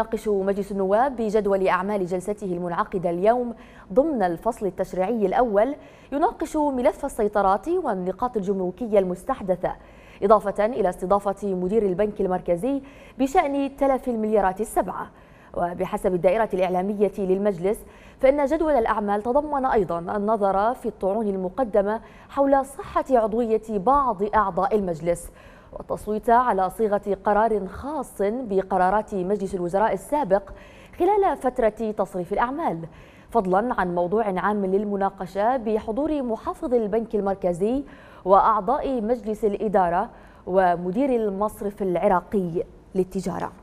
يناقش مجلس النواب بجدول أعمال جلسته المنعقدة اليوم ضمن الفصل التشريعي الأول يناقش ملف السيطرات والنقاط الجمركية المستحدثة إضافة إلى استضافة مدير البنك المركزي بشأن تلف المليارات السبعة وبحسب الدائرة الإعلامية للمجلس فإن جدول الأعمال تضمن أيضا النظر في الطعون المقدمة حول صحة عضوية بعض أعضاء المجلس والتصويت على صيغة قرار خاص بقرارات مجلس الوزراء السابق خلال فترة تصريف الأعمال فضلا عن موضوع عام للمناقشة بحضور محافظ البنك المركزي وأعضاء مجلس الإدارة ومدير المصرف العراقي للتجارة